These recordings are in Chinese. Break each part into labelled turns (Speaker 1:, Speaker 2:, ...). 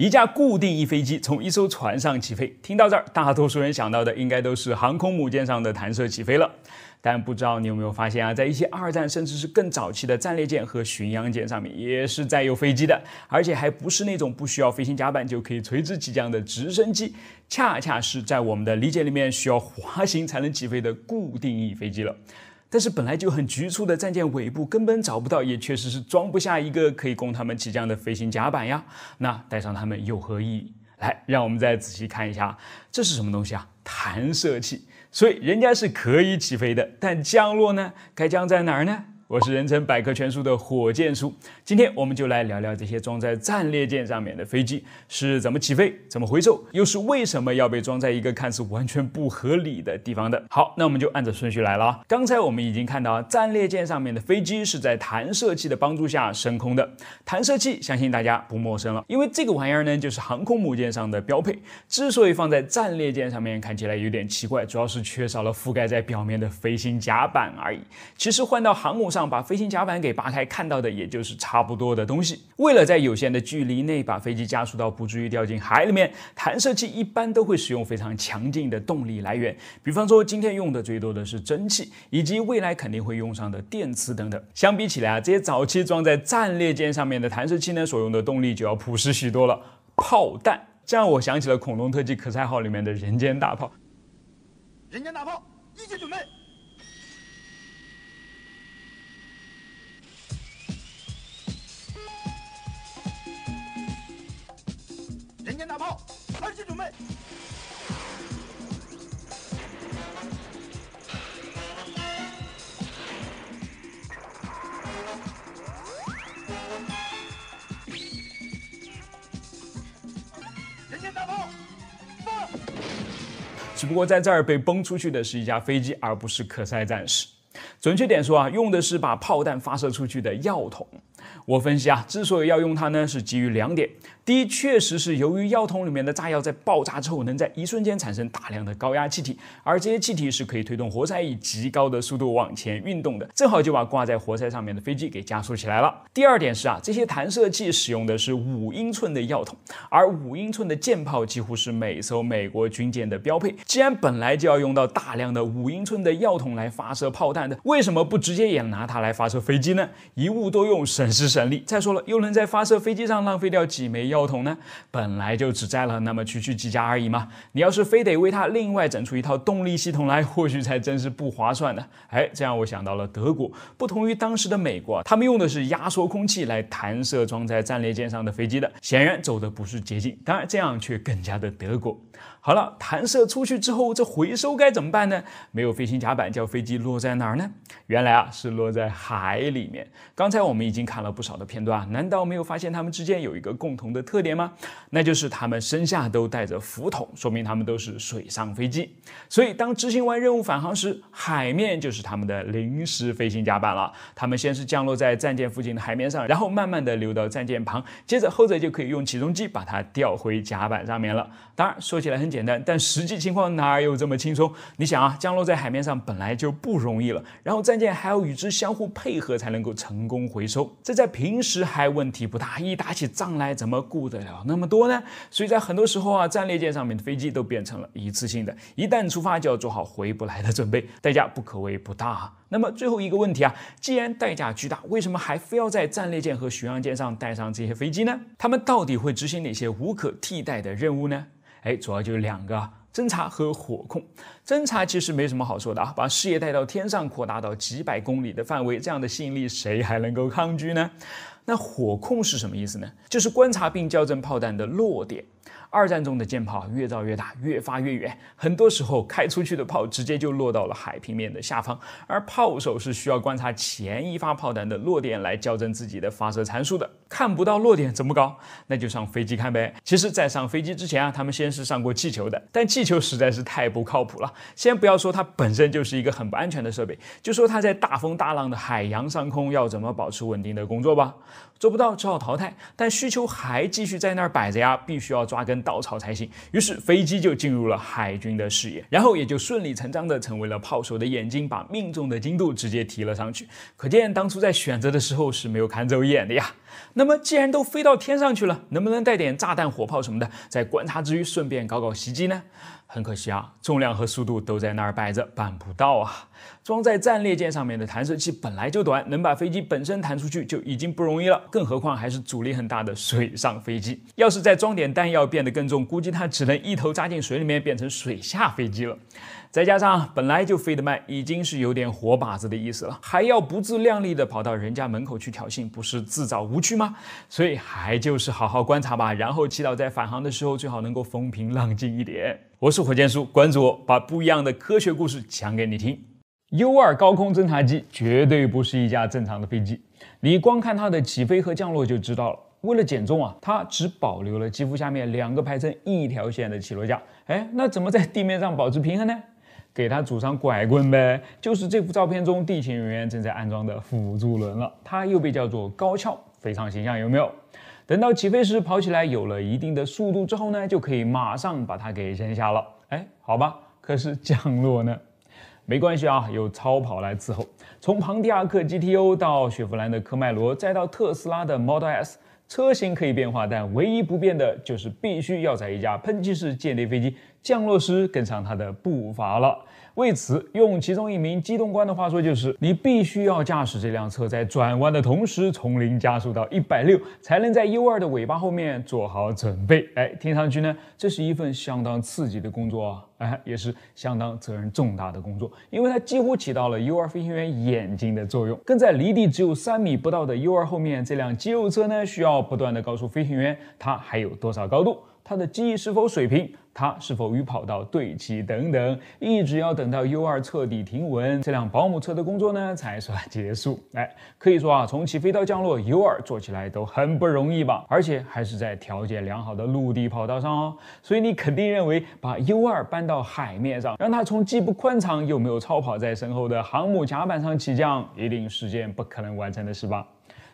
Speaker 1: 一架固定翼飞机从一艘船上起飞。听到这儿，大多数人想到的应该都是航空母舰上的弹射起飞了。但不知道你有没有发现啊，在一些二战甚至是更早期的战列舰和巡洋舰上面也是载有飞机的，而且还不是那种不需要飞行甲板就可以垂直起降的直升机，恰恰是在我们的理解里面需要滑行才能起飞的固定翼飞机了。但是本来就很局促的战舰尾部根本找不到，也确实是装不下一个可以供他们起降的飞行甲板呀。那带上他们有何意义？来，让我们再仔细看一下，这是什么东西啊？弹射器。所以人家是可以起飞的，但降落呢？该降在哪儿呢？我是人称百科全书的火箭叔，今天我们就来聊聊这些装在战列舰上面的飞机是怎么起飞、怎么回收，又是为什么要被装在一个看似完全不合理的地方的。好，那我们就按照顺序来了。刚才我们已经看到，战列舰上面的飞机是在弹射器的帮助下升空的。弹射器相信大家不陌生了，因为这个玩意儿呢就是航空母舰上的标配。之所以放在战列舰上面看起来有点奇怪，主要是缺少了覆盖在表面的飞行甲板而已。其实换到航母上。把飞行甲板给扒开，看到的也就是差不多的东西。为了在有限的距离内把飞机加速到不至于掉进海里面，弹射器一般都会使用非常强劲的动力来源，比方说今天用的最多的是蒸汽，以及未来肯定会用上的电磁等等。相比起来啊，这些早期装在战列舰上面的弹射器呢，所用的动力就要朴实许多了。炮弹，这让我想起了《恐龙特技可赛号》里面的人间大炮。人间大炮，一起准备。天大炮，二级准备！间大炮！只不过在这儿被崩出去的是一架飞机，而不是可塞战士。准确点说啊，用的是把炮弹发射出去的药筒。我分析啊，之所以要用它呢，是基于两点。第一，确实是由于药桶里面的炸药在爆炸之后，能在一瞬间产生大量的高压气体，而这些气体是可以推动活塞以极高的速度往前运动的，正好就把挂在活塞上面的飞机给加速起来了。第二点是啊，这些弹射器使用的是五英寸的药桶，而五英寸的舰炮几乎是每艘美国军舰的标配。既然本来就要用到大量的五英寸的药桶来发射炮弹的，为什么不直接也拿它来发射飞机呢？一物多用，省时省。再说了，又能在发射飞机上浪费掉几枚药桶呢？本来就只占了那么区区几家而已嘛。你要是非得为它另外整出一套动力系统来，或许才真是不划算呢。哎，这样我想到了德国，不同于当时的美国，他们用的是压缩空气来弹射装在战列舰上的飞机的，显然走的不是捷径。当然，这样却更加的德国。好了，弹射出去之后，这回收该怎么办呢？没有飞行甲板，叫飞机落在哪儿呢？原来啊，是落在海里面。刚才我们已经看了不少的片段啊，难道没有发现它们之间有一个共同的特点吗？那就是它们身下都带着浮筒，说明它们都是水上飞机。所以当执行完任务返航时，海面就是它们的临时飞行甲板了。它们先是降落在战舰附近的海面上，然后慢慢的流到战舰旁，接着后者就可以用起重机把它吊回甲板上面了。当然，说起。来很简单，但实际情况哪有这么轻松？你想啊，降落在海面上本来就不容易了，然后战舰还要与之相互配合才能够成功回收，这在平时还问题不大，一打起仗来怎么顾得了那么多呢？所以在很多时候啊，战列舰上面的飞机都变成了一次性的，一旦出发就要做好回不来的准备，代价不可谓不大。那么最后一个问题啊，既然代价巨大，为什么还非要在战列舰和巡洋舰上带上这些飞机呢？他们到底会执行哪些无可替代的任务呢？哎，主要就是两个：侦查和火控。侦查其实没什么好说的啊，把视野带到天上，扩大到几百公里的范围，这样的吸引力谁还能够抗拒呢？那火控是什么意思呢？就是观察并校正炮弹的落点。二战中的舰炮越造越大，越发越远。很多时候开出去的炮直接就落到了海平面的下方，而炮手是需要观察前一发炮弹的落点来校正自己的发射参数的。看不到落点怎么搞？那就上飞机看呗。其实，在上飞机之前啊，他们先是上过气球的，但气球实在是太不靠谱了。先不要说它本身就是一个很不安全的设备，就说它在大风大浪的海洋上空要怎么保持稳定的工作吧。做不到只好淘汰，但需求还继续在那儿摆着呀，必须要抓根稻草才行。于是飞机就进入了海军的视野，然后也就顺理成章的成为了炮手的眼睛，把命中的精度直接提了上去。可见当初在选择的时候是没有看走眼的呀。那么既然都飞到天上去了，能不能带点炸弹、火炮什么的，在观察之余顺便搞搞袭击呢？很可惜啊，重量和速度都在那儿摆着，办不到啊！装在战列舰上面的弹射器本来就短，能把飞机本身弹出去就已经不容易了，更何况还是阻力很大的水上飞机。要是再装点弹药变得更重，估计它只能一头扎进水里面变成水下飞机了。再加上本来就飞得慢，已经是有点活靶子的意思了，还要不自量力的跑到人家门口去挑衅，不是自找无趣吗？所以还就是好好观察吧，然后祈祷在返航的时候最好能够风平浪静一点。我是火箭叔，关注我，把不一样的科学故事讲给你听。U2 高空侦察机绝对不是一架正常的飞机，你光看它的起飞和降落就知道了。为了减重啊，它只保留了机腹下面两个排成一条线的起落架。哎，那怎么在地面上保持平衡呢？给它组上拐棍呗，就是这幅照片中地勤人员正在安装的辅助轮了，它又被叫做高跷，非常形象，有没有？等到起飞时跑起来有了一定的速度之后呢，就可以马上把它给扔下了。哎，好吧，可是降落呢？没关系啊，有超跑来伺候。从庞蒂亚克 g t o 到雪佛兰的科迈罗，再到特斯拉的 Model S，车型可以变化，但唯一不变的就是必须要在一架喷气式间谍飞机。降落师跟上他的步伐了。为此，用其中一名机动官的话说，就是你必须要驾驶这辆车在转弯的同时从零加速到一百六，才能在 U2 的尾巴后面做好准备。哎，听上去呢，这是一份相当刺激的工作啊，哎，也是相当责任重大的工作，因为它几乎起到了 U2 飞行员眼睛的作用。跟在离地只有三米不到的 U2 后面，这辆肌肉车呢，需要不断的告诉飞行员它还有多少高度。它的机翼是否水平，它是否与跑道对齐等等，一直要等到 U2 彻底停稳，这辆保姆车的工作呢才算结束。哎，可以说啊，从起飞到降落，U2 做起来都很不容易吧？而且还是在条件良好的陆地跑道上哦。所以你肯定认为，把 U2 搬到海面上，让它从既不宽敞又没有超跑在身后的航母甲板上起降，一定是件不可能完成的事吧？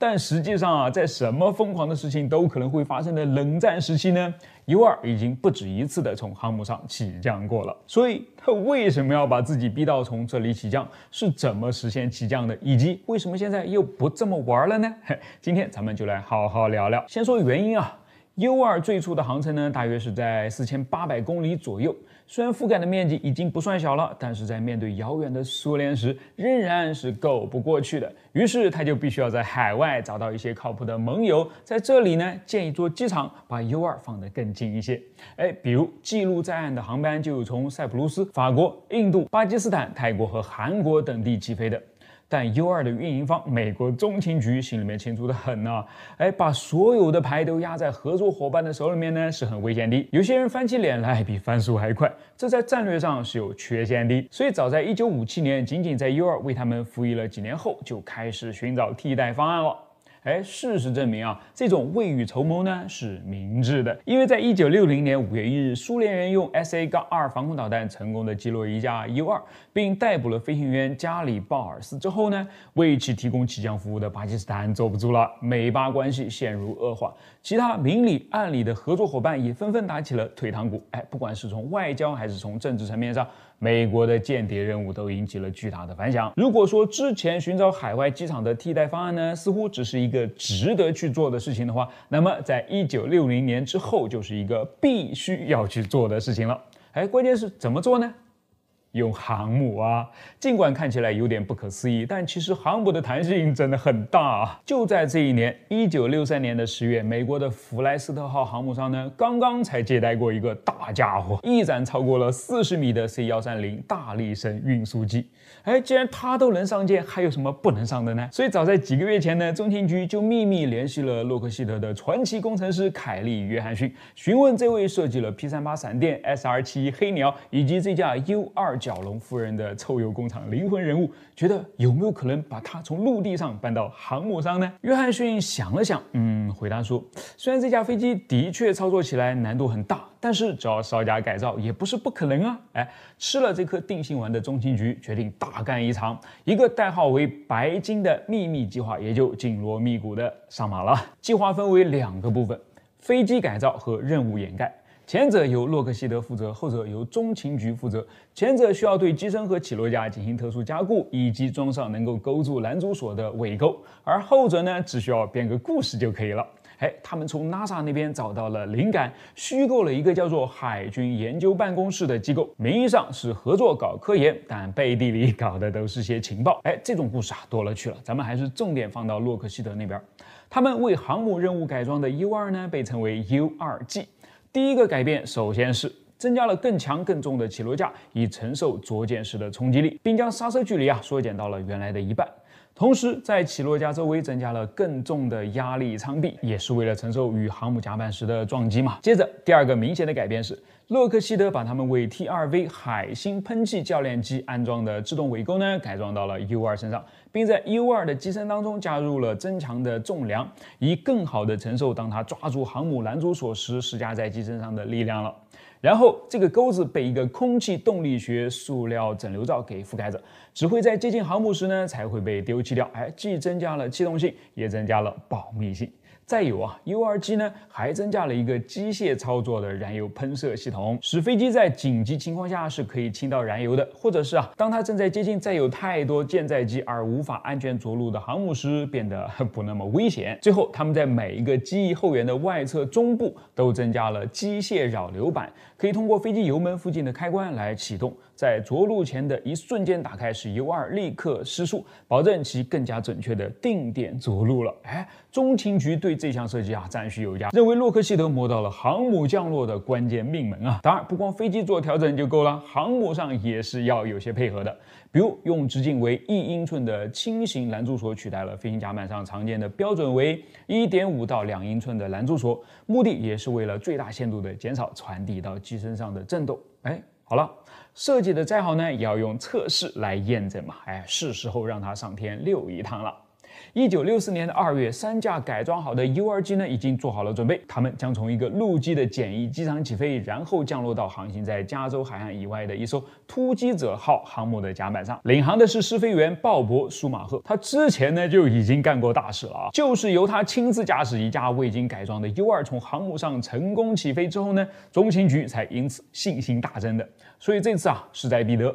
Speaker 1: 但实际上啊，在什么疯狂的事情都可能会发生的冷战时期呢，U2 已经不止一次的从航母上起降过了。所以，他为什么要把自己逼到从这里起降？是怎么实现起降的？以及为什么现在又不这么玩了呢？今天咱们就来好好聊聊。先说原因啊。U2 最初的航程呢，大约是在四千八百公里左右。虽然覆盖的面积已经不算小了，但是在面对遥远的苏联时，仍然是够不过去的。于是，他就必须要在海外找到一些靠谱的盟友，在这里呢建一座机场，把 U2 放得更近一些。哎，比如记录在案的航班就有从塞浦路斯、法国、印度、巴基斯坦、泰国和韩国等地起飞的。但 U2 的运营方美国中情局心里面清楚的很呢，哎，把所有的牌都压在合作伙伴的手里面呢，是很危险的。有些人翻起脸来比翻书还快，这在战略上是有缺陷的。所以早在1957年，仅仅在 U2 为他们服役了几年后，就开始寻找替代方案了。哎，事实证明啊，这种未雨绸缪呢是明智的，因为在一九六零年五月一日，苏联人用 S A 杠二防空导弹成功的击落一架 U 二，并逮捕了飞行员加里鲍尔斯之后呢，为其提供起降服务的巴基斯坦坐不住了，美巴关系陷入恶化，其他明里暗里的合作伙伴也纷纷打起了退堂鼓。哎，不管是从外交还是从政治层面上。美国的间谍任务都引起了巨大的反响。如果说之前寻找海外机场的替代方案呢，似乎只是一个值得去做的事情的话，那么在一九六零年之后，就是一个必须要去做的事情了。哎，关键是怎么做呢？用航母啊，尽管看起来有点不可思议，但其实航母的弹性真的很大啊！就在这一年，一九六三年的十月，美国的弗莱斯特号航母上呢，刚刚才接待过一个大家伙，翼展超过了四十米的 C 幺三零大力神运输机。哎，既然它都能上舰，还有什么不能上的呢？所以早在几个月前呢，中情局就秘密联系了洛克希德的传奇工程师凯利·约翰逊，询问这位设计了 P 三八闪电、S R 七黑鸟以及这架 U 二。角龙夫人的“臭鼬工厂”灵魂人物，觉得有没有可能把它从陆地上搬到航母上呢？约翰逊想了想，嗯，回答说：“虽然这架飞机的确操作起来难度很大，但是只要稍加改造，也不是不可能啊。”哎，吃了这颗定心丸的中情局决定大干一场，一个代号为“白金”的秘密计划也就紧锣密鼓的上马了。计划分为两个部分：飞机改造和任务掩盖。前者由洛克希德负责，后者由中情局负责。前者需要对机身和起落架进行特殊加固，以及装上能够勾住拦阻索的尾钩；而后者呢，只需要编个故事就可以了。哎，他们从 NASA 那边找到了灵感，虚构了一个叫做海军研究办公室的机构，名义上是合作搞科研，但背地里搞的都是些情报。哎，这种故事啊，多了去了。咱们还是重点放到洛克希德那边，他们为航母任务改装的 U 二呢，被称为 U 二 G。第一个改变，首先是增加了更强更重的起落架，以承受着舰时的冲击力，并将刹车距离啊缩减到了原来的一半。同时，在起落架周围增加了更重的压力舱壁，也是为了承受与航母甲板时的撞击嘛。接着，第二个明显的改变是，洛克希德把他们为 T-R-V 海星喷气教练机安装的自动尾钩呢，改装到了 U-2 身上，并在 U-2 的机身当中加入了增强的纵梁，以更好的承受当它抓住航母拦阻索时施加在机身上的力量了。然后，这个钩子被一个空气动力学塑料整流罩给覆盖着，只会在接近航母时呢才会被丢弃掉。哎，既增加了气动性，也增加了保密性。再有啊 u r g 呢还增加了一个机械操作的燃油喷射系统，使飞机在紧急情况下是可以倾倒燃油的，或者是啊，当它正在接近载有太多舰载机而无法安全着陆的航母时，变得不那么危险。最后，他们在每一个机翼后缘的外侧中部都增加了机械扰流板，可以通过飞机油门附近的开关来启动。在着陆前的一瞬间打开，使 U2 立刻失速，保证其更加准确的定点着陆了。哎，中情局对这项设计啊赞许有加，认为洛克希德摸到了航母降落的关键命门啊。当然，不光飞机做调整就够了，航母上也是要有些配合的。比如用直径为一英寸的轻型拦阻索取代了飞行甲板上常见的标准为一点五到两英寸的拦阻索，目的也是为了最大限度的减少传递到机身上的震动。哎，好了。设计的再好呢，也要用测试来验证嘛。哎，是时候让它上天溜一趟了。一九六四年的二月，三架改装好的 U r 机呢已经做好了准备，他们将从一个陆基的简易机场起飞，然后降落到航行在加州海岸以外的一艘“突击者号”航母的甲板上。领航的是试飞员鲍勃·舒马赫，他之前呢就已经干过大事了啊，就是由他亲自驾驶一架未经改装的 U 二从航母上成功起飞之后呢，中情局才因此信心大增的，所以这次啊势在必得。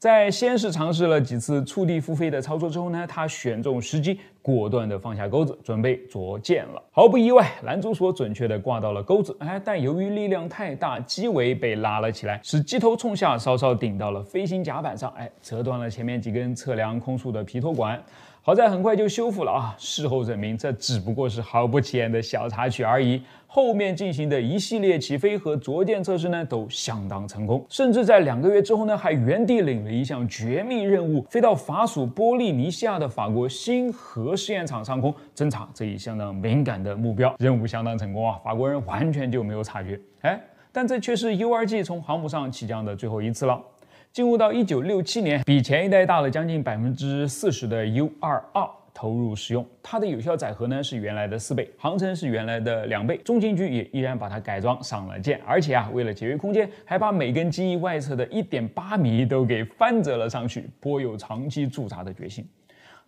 Speaker 1: 在先是尝试了几次触地付费的操作之后呢，他选中时机，果断地放下钩子，准备着舰了。毫不意外，拦阻索准确地挂到了钩子，哎，但由于力量太大，机尾被拉了起来，使机头冲下，稍稍顶到了飞行甲板上，哎，折断了前面几根测量空速的皮托管。好在很快就修复了啊！事后证明，这只不过是毫不起眼的小插曲而已。后面进行的一系列起飞和着舰测试呢，都相当成功。甚至在两个月之后呢，还原地领了一项绝密任务，飞到法属波利尼西亚的法国新核试验场上空侦察这一相当敏感的目标。任务相当成功啊，法国人完全就没有察觉。哎，但这却是 u r g 从航母上起降的最后一次了。进入到一九六七年，比前一代大了将近百分之四十的 U22 投入使用，它的有效载荷呢是原来的四倍，航程是原来的两倍，中情局也依然把它改装上了舰，而且啊，为了节约空间，还把每根机翼外侧的一点八米都给翻折了上去，颇有长期驻扎的决心。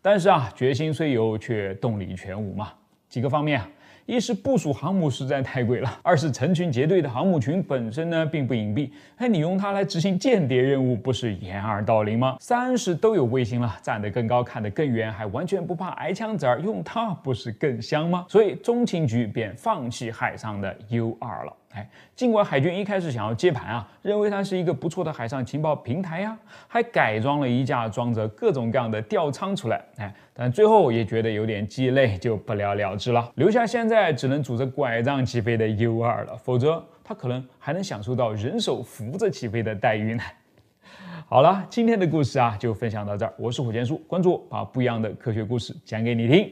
Speaker 1: 但是啊，决心虽有，却动力全无嘛，几个方面。一是部署航母实在太贵了，二是成群结队的航母群本身呢并不隐蔽，哎，你用它来执行间谍任务不是掩耳盗铃吗？三是都有卫星了，站得更高看得更远，还完全不怕挨枪子儿，用它不是更香吗？所以中情局便放弃海上的 U2 了。哎，尽管海军一开始想要接盘啊，认为它是一个不错的海上情报平台呀，还改装了一架装着各种各样的吊舱出来，哎，但最后也觉得有点鸡肋，就不了了之了，留下现在只能拄着拐杖起飞的 U2 了，否则它可能还能享受到人手扶着起飞的待遇呢。好了，今天的故事啊就分享到这儿，我是火箭叔，关注我，把不一样的科学故事讲给你听。